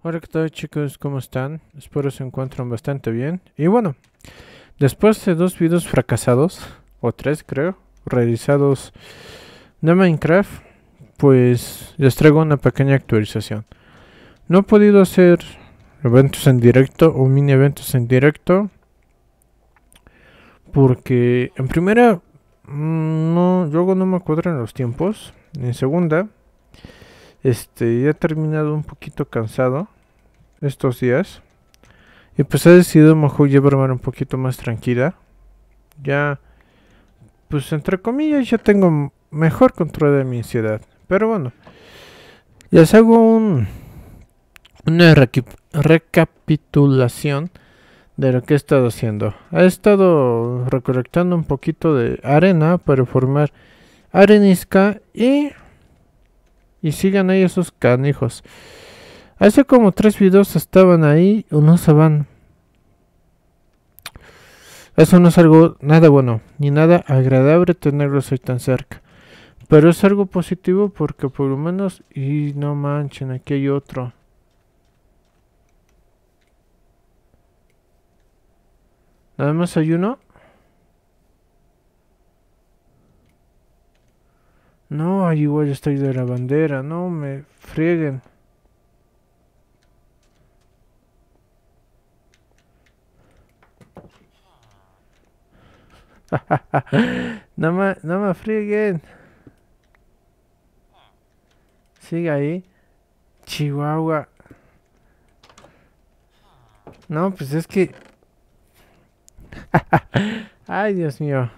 Hola, ¿qué tal chicos? ¿Cómo están? Espero se encuentren bastante bien. Y bueno, después de dos videos fracasados, o tres creo, realizados de Minecraft, pues les traigo una pequeña actualización. No he podido hacer eventos en directo o mini eventos en directo. Porque en primera, mm, no, luego no me cuadran los tiempos. En segunda, este, ya he terminado un poquito cansado estos días. Y pues he decidido mejor llevarme un poquito más tranquila. Ya, pues entre comillas, ya tengo mejor control de mi ansiedad. Pero bueno, les hago un, una recapitulación de lo que he estado haciendo. He estado recolectando un poquito de arena para formar arenisca y y sigan ahí esos canijos. Hace como tres videos estaban ahí o no se van. Eso no es algo nada bueno ni nada agradable tenerlos ahí tan cerca. Pero es algo positivo porque por lo menos... Y no manchen, aquí hay otro. Nada más hay uno. Ay, igual estoy de la bandera, no me frieguen. no me, no me frieguen. Sigue ahí. Chihuahua. No, pues es que... Ay, Dios mío.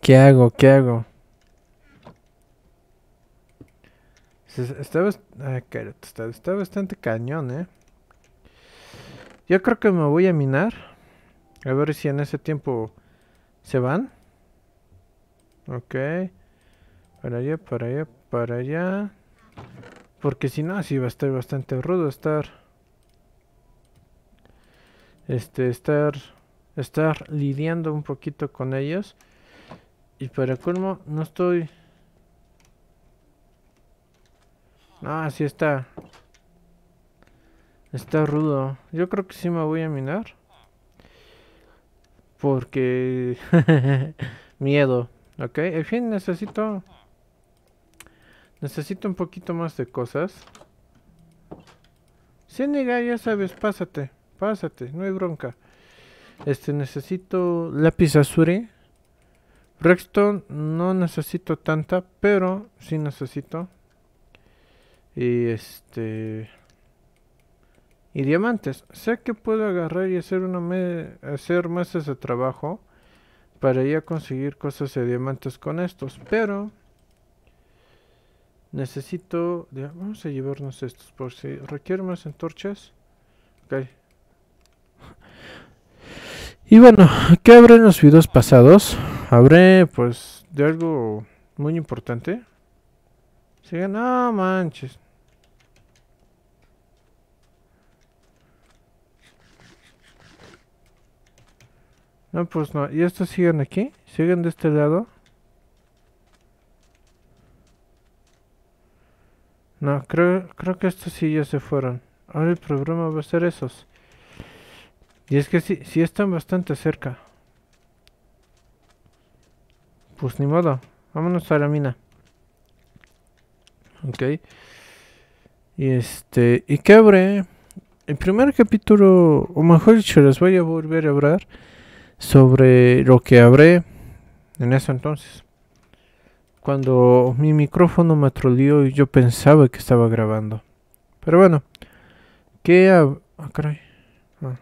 ¿Qué hago? ¿Qué hago? Ah, está, está, bastante cañón, ¿eh? Yo creo que me voy a minar. A ver si en ese tiempo se van. Ok. Para allá, para allá, para allá. Porque si no, así va a estar bastante rudo estar... Este, estar... Estar lidiando un poquito con ellos. Y para colmo, no estoy... Ah, sí está. Está rudo. Yo creo que sí me voy a minar. Porque... Miedo. Ok, en fin, necesito... Necesito un poquito más de cosas. nega, ya sabes, pásate. Pásate, no hay bronca. Este, necesito lápiz azure. Rexton no necesito tanta, pero sí necesito. Y este... Y diamantes. Sé que puedo agarrar y hacer, una me hacer meses de trabajo para ya conseguir cosas de diamantes con estos. Pero necesito... Vamos a llevarnos estos por si requiere más antorchas. Ok. Y bueno, ¿qué habrá en los videos pasados? Habré pues de algo muy importante siguen no manches. No, pues no. ¿Y estos siguen aquí? ¿Siguen de este lado? No, creo, creo que estos sí ya se fueron. Ahora el problema va a ser esos. Y es que sí, sí están bastante cerca. Pues ni modo. Vámonos a la mina. ¿ok? Y este, y que abre eh. el primer capítulo, o mejor dicho, les voy a volver a hablar sobre lo que habré en ese entonces. Cuando mi micrófono me troleó y yo pensaba que estaba grabando. Pero bueno, ¿qué, abre. oh, ah, caray. Ah.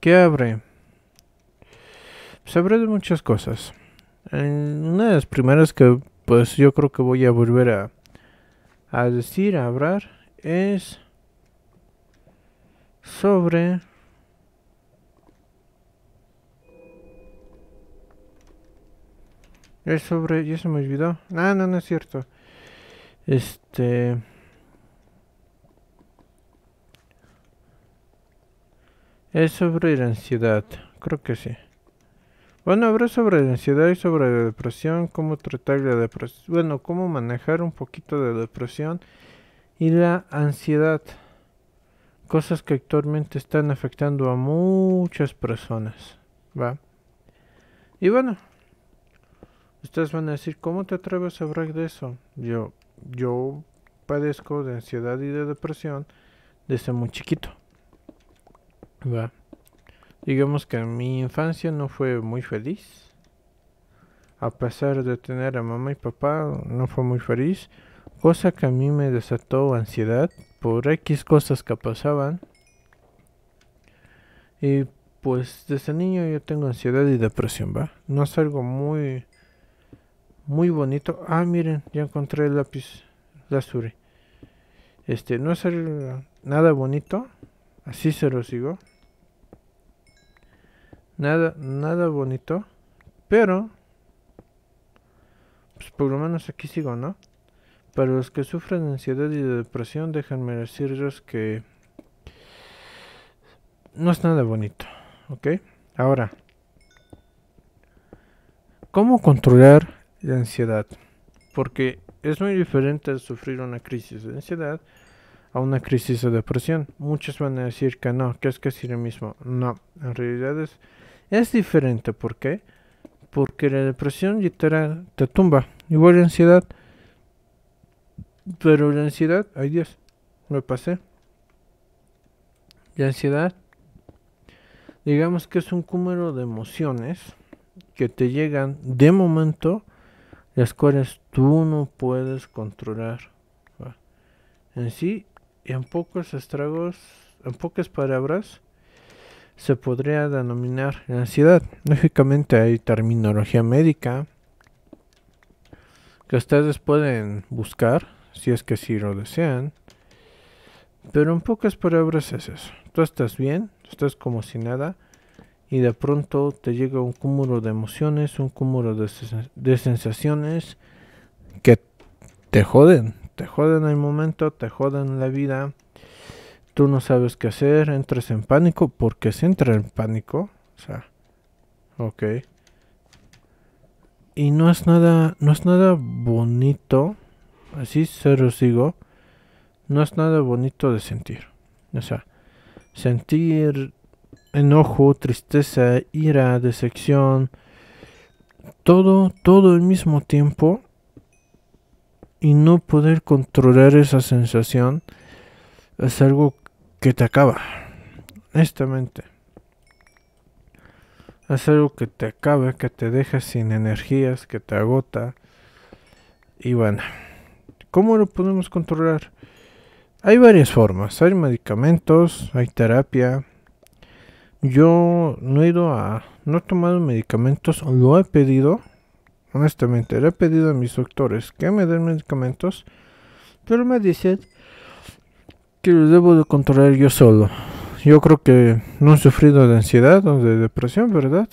¿Qué abre? Pues de muchas cosas. En una de las primeras que pues yo creo que voy a volver a, decir, a hablar, es sobre... Es sobre... Ya se me olvidó. Ah, no, no es cierto. Este... Es sobre la ansiedad. Creo que sí. Bueno, habrá sobre la ansiedad y sobre la depresión, cómo tratar la depresión, bueno, cómo manejar un poquito de depresión y la ansiedad. Cosas que actualmente están afectando a muchas personas, ¿va? Y bueno, ustedes van a decir, ¿cómo te atreves a hablar de eso? Yo, yo padezco de ansiedad y de depresión desde muy chiquito, ¿va? Digamos que mi infancia no fue muy feliz. A pesar de tener a mamá y papá, no fue muy feliz. Cosa que a mí me desató ansiedad por X cosas que pasaban. Y pues desde niño yo tengo ansiedad y depresión, ¿va? No es algo muy muy bonito. Ah, miren, ya encontré el lápiz lazuri. Este, no es nada bonito. Así se lo sigo. Nada, nada bonito. Pero, pues por lo menos aquí sigo, ¿no? Para los que sufren ansiedad y de depresión, déjenme decirles que no es nada bonito, ¿ok? Ahora, ¿cómo controlar la ansiedad? Porque es muy diferente sufrir una crisis de ansiedad a una crisis de depresión. Muchos van a decir que no, que es casi lo mismo. No, en realidad es es diferente, ¿por qué? Porque la depresión literal te tumba. Igual la ansiedad. Pero la ansiedad, ay Dios, me pasé. La ansiedad, digamos que es un cúmulo de emociones que te llegan de momento, las cuales tú no puedes controlar. En sí, Y en pocos estragos, en pocas palabras, se podría denominar ansiedad. Lógicamente hay terminología médica que ustedes pueden buscar si es que si lo desean. Pero en pocas palabras es eso. Tú estás bien, estás como si nada y de pronto te llega un cúmulo de emociones, un cúmulo de, de sensaciones que te joden. Te joden el momento, te joden la vida tú no sabes qué hacer, entras en pánico, porque se entra en pánico, o sea, ok. Y no es nada, no es nada bonito, así se los digo, no es nada bonito de sentir. O sea, sentir enojo, tristeza, ira, decepción, todo, todo al mismo tiempo y no poder controlar esa sensación es algo que te acaba. Honestamente. Es algo que te acaba, que te deja sin energías, que te agota. Y bueno, ¿cómo lo podemos controlar? Hay varias formas. Hay medicamentos, hay terapia. Yo no he ido a... No he tomado medicamentos, lo he pedido. Honestamente, le he pedido a mis doctores que me den medicamentos. Pero me dicen que lo debo de controlar yo solo. Yo creo que no han sufrido de ansiedad o de depresión, ¿verdad?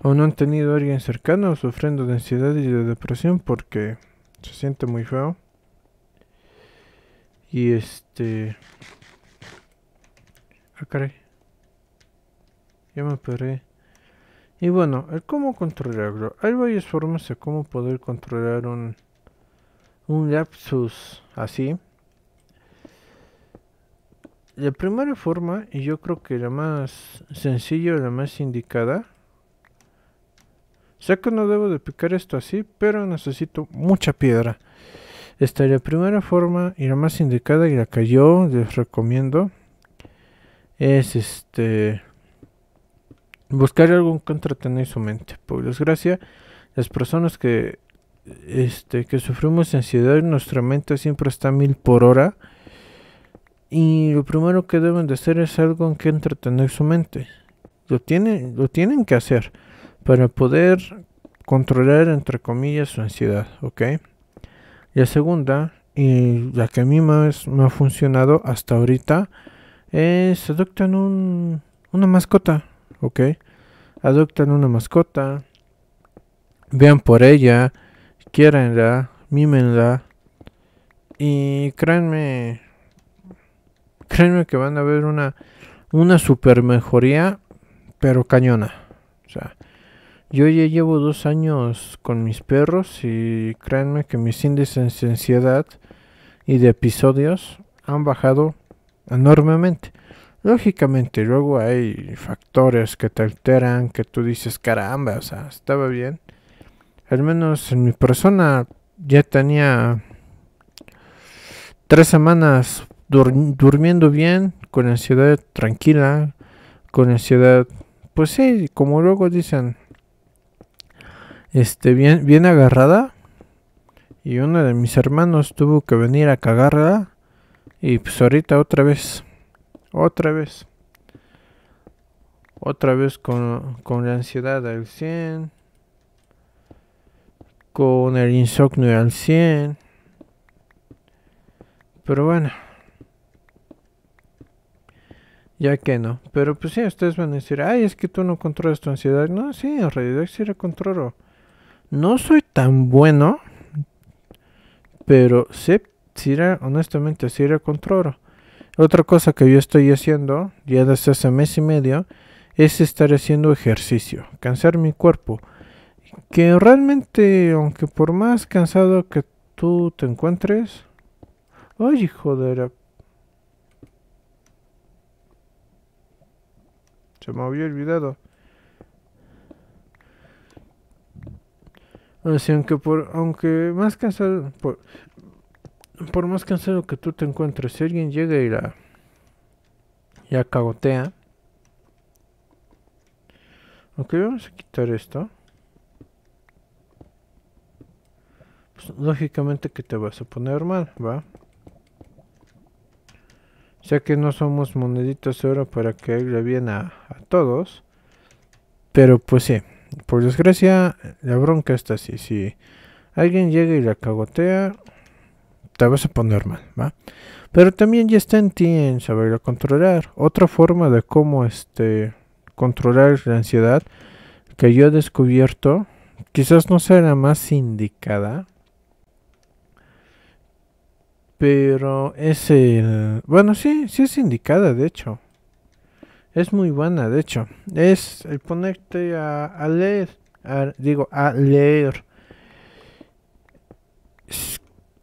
O no han tenido a alguien cercano sufriendo de ansiedad y de depresión porque se siente muy feo. Y este... Ah, caray. Ya me paré. Y bueno, el cómo controlarlo. Hay varias formas de cómo poder controlar un un lapsus así. La primera forma, y yo creo que la más sencilla, la más indicada. Sé que no debo de picar esto así, pero necesito mucha piedra. Esta es la primera forma y la más indicada y la que yo les recomiendo es este buscar algo que su mente. Por desgracia, las personas que este, que sufrimos ansiedad, nuestra mente siempre está a mil por hora. Y lo primero que deben de hacer es algo en que entretener su mente. Lo tienen, lo tienen que hacer para poder controlar, entre comillas, su ansiedad, ¿ok? La segunda, y la que a mí más me ha funcionado hasta ahorita, es adoptan una mascota, ¿ok? Adoptan una mascota, vean por ella, Quierenla, mímenla. Y créanme, créanme que van a ver una, una super mejoría, pero cañona. O sea, yo ya llevo dos años con mis perros y créanme que mis índices de ansiedad y de episodios han bajado enormemente. Lógicamente, luego hay factores que te alteran, que tú dices, caramba, o sea, estaba bien al menos en mi persona, ya tenía tres semanas durmiendo bien, con ansiedad tranquila, con ansiedad, pues sí, como luego dicen, este, bien, bien agarrada. Y uno de mis hermanos tuvo que venir a cagarla. Y pues ahorita otra vez, otra vez, otra vez con, con la ansiedad al 100 con el insomnio al 100. Pero bueno. Ya que no. Pero pues sí, ustedes van a decir, ay, es que tú no controlas tu ansiedad. No, sí, en realidad sí la controlo. No soy tan bueno. Pero sí, honestamente sí la controlo. Otra cosa que yo estoy haciendo, ya desde hace mes y medio, es estar haciendo ejercicio. Cansar mi cuerpo que realmente, aunque por más cansado que tú te encuentres, oye, joder, se me había olvidado. Así, aunque por, aunque más cansado, por, por más cansado que tú te encuentres, si alguien llega y la, ya cagotea. Ok, vamos a quitar esto. Pues, lógicamente que te vas a poner mal, ¿va? Sé que no somos moneditas de oro para que le bien a, todos. Pero pues sí, por desgracia, la bronca está así. Si alguien llega y la cagotea, te vas a poner mal, ¿va? Pero también ya está en ti en saberlo controlar. Otra forma de cómo este controlar la ansiedad que yo he descubierto, quizás no sea la más indicada, pero es el... Bueno, sí, sí es indicada, de hecho. Es muy buena, de hecho. Es el ponerte a, leer. digo, a leer.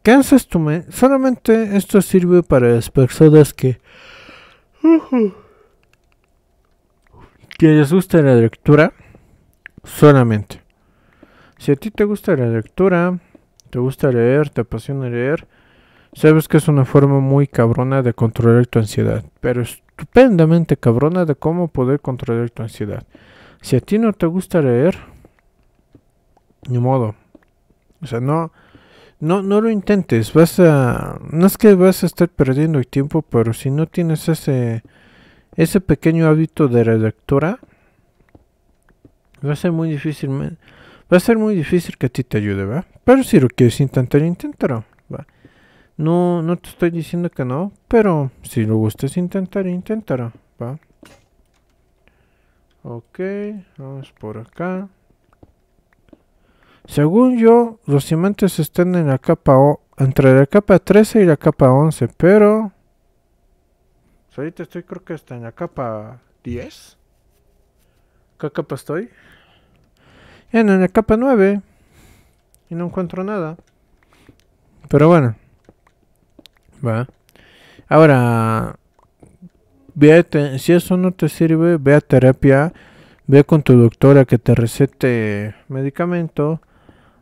Cansas tu Solamente esto sirve para las personas que... que les gusta la lectura. Solamente. Si a ti te gusta la lectura, te gusta leer, te apasiona leer Sabes que es una forma muy cabrona de controlar tu ansiedad, pero estupendamente cabrona de cómo poder controlar tu ansiedad. Si a ti no te gusta leer, ni modo. O sea, no, no, no lo intentes. Vas a, no es que vas a estar perdiendo el tiempo, pero si no tienes ese, ese pequeño hábito de redactora, va a ser muy difícil, va a ser muy difícil que a ti te ayude, ¿va? Pero si lo quieres intentar, inténtalo. No, no te estoy diciendo que no, pero si lo gustes intentar, intentará, ¿va? Ok, vamos por acá. Según yo, los cimientos están en la capa o, entre la capa 13 y la capa 11, pero... Pues ahorita estoy creo que está en la capa 10. ¿Qué capa estoy? en la capa 9. Y no encuentro nada. Pero bueno. ¿Va? Ahora, ve si eso no te sirve, ve a terapia, ve con tu doctora que te recete medicamento,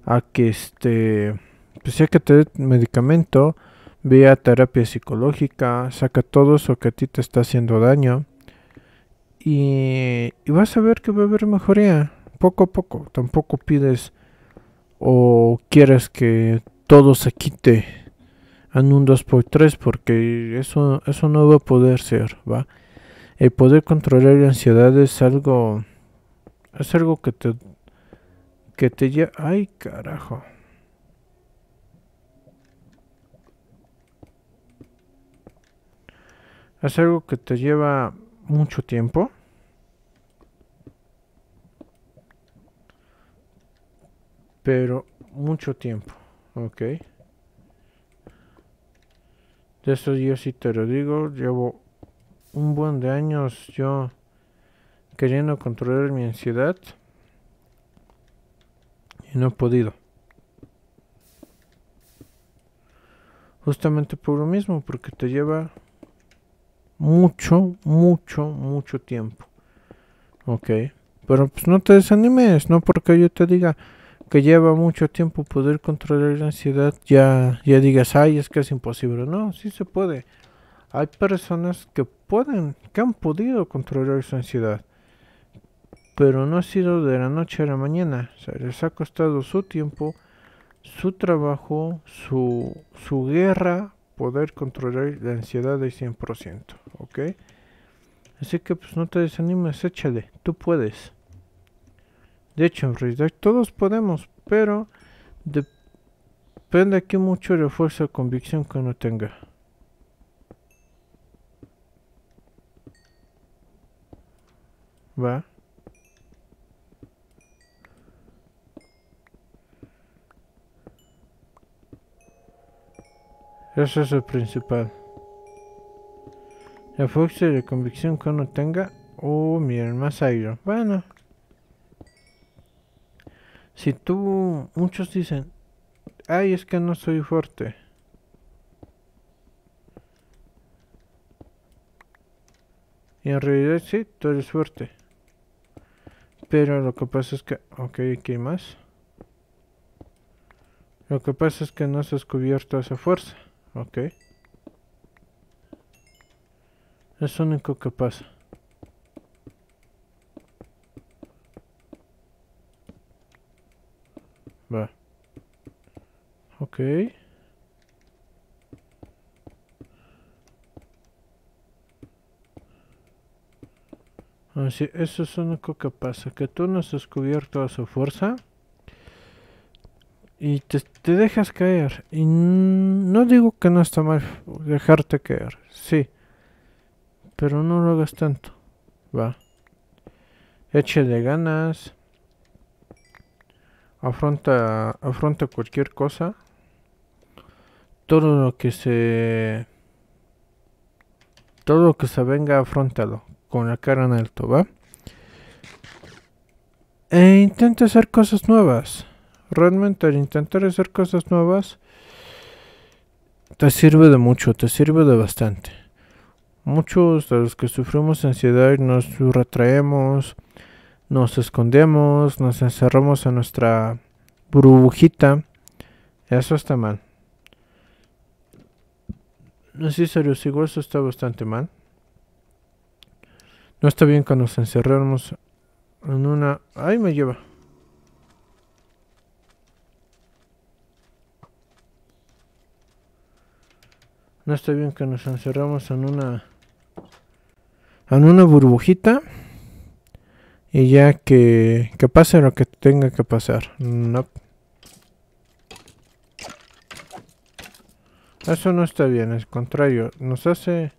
a que este, pues que te dé medicamento, ve a terapia psicológica, saca todo eso que a ti te está haciendo daño. Y, y, vas a ver que va a haber mejoría poco a poco. Tampoco pides o quieres que todo se quite en un 2x3 porque eso, eso no va a poder ser, ¿va? El poder controlar la ansiedad es algo... Es algo que te... Que te lleva... ¡Ay, carajo! Es algo que te lleva mucho tiempo. Pero mucho tiempo. Ok. De eso yo sí te lo digo, llevo un buen de años yo queriendo controlar mi ansiedad y no he podido. Justamente por lo mismo, porque te lleva mucho, mucho, mucho tiempo. Ok. Pero pues no te desanimes, no porque yo te diga, que lleva mucho tiempo poder controlar la ansiedad, ya, ya digas, ay, es que es imposible. No, sí se puede. Hay personas que pueden, que han podido controlar su ansiedad, pero no ha sido de la noche a la mañana. les ha costado su tiempo, su trabajo, su, su guerra, poder controlar la ansiedad del 100%, ¿ok? Así que pues no te desanimes, échale, tú puedes. De hecho, en todos podemos, pero depende aquí mucho de la fuerza de convicción que uno tenga. Va. Eso es el principal. La fuerza de convicción que uno tenga. Oh, miren, más aire. Bueno. Si tú, muchos dicen, ay, es que no soy fuerte. Y en realidad sí, tú eres fuerte. Pero lo que pasa es que... Ok, qué más. Lo que pasa es que no has descubierto esa fuerza. Ok. Es lo único que pasa. Va. Ok. Así, ah, eso es único que pasa, que tú no has descubierto a su fuerza y te, te, dejas caer. Y no digo que no está mal dejarte caer, sí, pero no lo hagas tanto, va. Eche de ganas, afronta, afronta cualquier cosa. Todo lo que se... Todo lo que se venga, afrontalo. Con la cara en alto, ¿va? E intenta hacer cosas nuevas. Realmente al intentar hacer cosas nuevas, te sirve de mucho, te sirve de bastante. Muchos de los que sufrimos ansiedad nos retraemos, nos escondemos, nos encerramos en nuestra burbujita. Eso está mal. No sé, si serio, igual eso está bastante mal. No está bien que nos encerremos en una... ¡Ay, me lleva! No está bien que nos encerramos en una... En una burbujita. Y ya que, que pase lo que tenga que pasar. No. Eso no está bien, Es contrario, nos hace...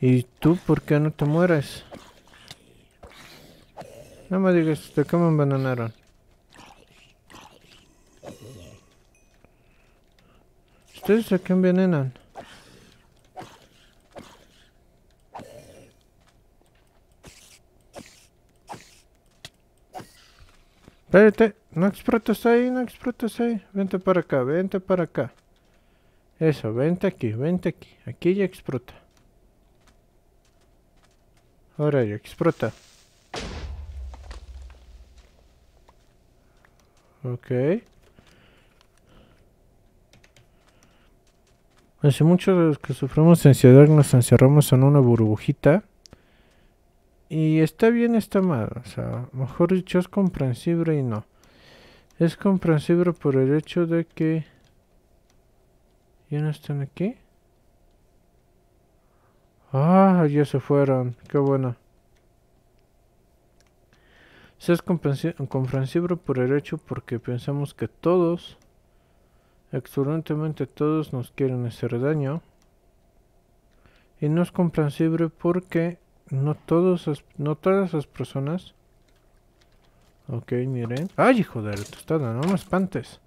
¿Y tú por qué no te mueres? No me digas, te me envenenaron. ¿Ustedes a qué envenenan? Espérate, no explotas ahí, no explotas ahí. Vente para acá, vente para acá. Eso, vente aquí, vente aquí. Aquí ya explota. Ahora ya explota. Ok. Hace los que sufrimos ansiedad nos encerramos en una burbujita y está bien, está mal. O sea, mejor dicho, es comprensible y no. Es comprensible por el hecho de que... ¿Ya no están aquí? Ah, ya se fueron. Qué bueno. es comprensible por el hecho porque pensamos que todos, absolutamente todos, nos quieren hacer daño. Y no es comprensible porque no todos, no todas las personas. Ok, miren. ¡Ay, joder! de estás tostada! No me espantes.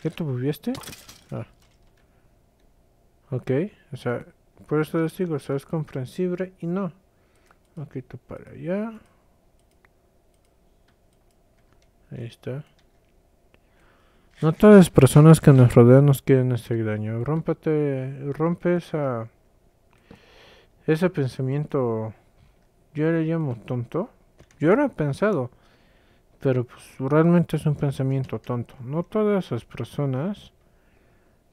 ¿Qué te Ah. Ok, o sea, por eso les digo, o sea, es comprensible y no. Ok, tú para allá. Ahí está. No todas las personas que nos rodean nos quieren hacer daño. Rómpate, rompes esa ese pensamiento, yo le llamo tonto. Yo lo he pensado, pero pues realmente es un pensamiento tonto. No todas esas personas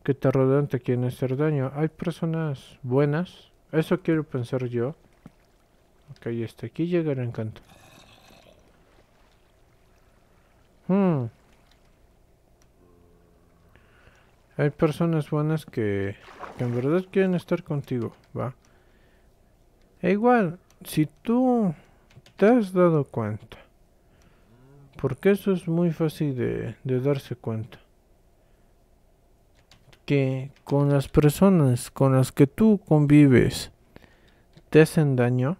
que te rodean te quieren hacer daño. Hay personas buenas, eso quiero pensar yo. Ok, este aquí llega el encanto. Hmm. Hay personas buenas que, que en verdad quieren estar contigo, ¿va? E igual, si tú te has dado cuenta, porque eso es muy fácil de, de darse cuenta, que con las personas con las que tú convives te hacen daño,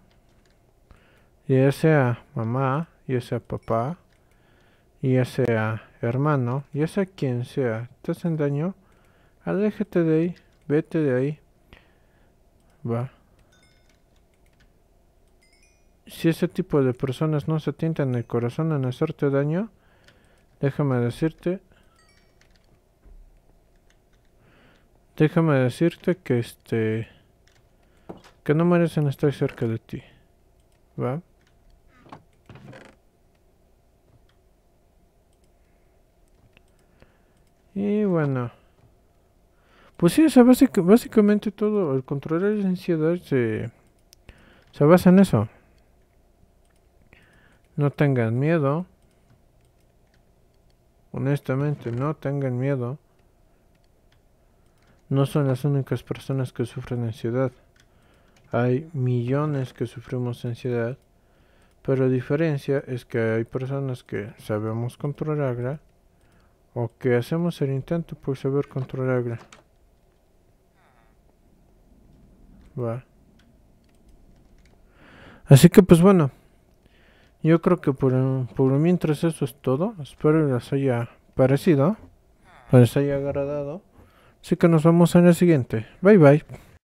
ya sea mamá, ya sea papá, ya sea hermano, ya sea quien sea, te hacen daño, aléjate de ahí, vete de ahí. Va. Si ese tipo de personas no se tientan el corazón en hacerte daño, déjame decirte... Déjame decirte que este... Que no merecen estar cerca de ti. ¿Va? Y bueno. Pues sí, básicamente todo el control de la ansiedad se, se basa en eso. No tengan miedo. Honestamente, no tengan miedo. No son las únicas personas que sufren ansiedad. Hay millones que sufrimos ansiedad. Pero la diferencia es que hay personas que sabemos controlarla o que hacemos el intento por saber controlarla. Va. Así que pues bueno, yo creo que por, por mientras eso es todo. Espero les haya parecido. Ah. Les haya agradado. Así que nos vemos en el siguiente. Bye bye.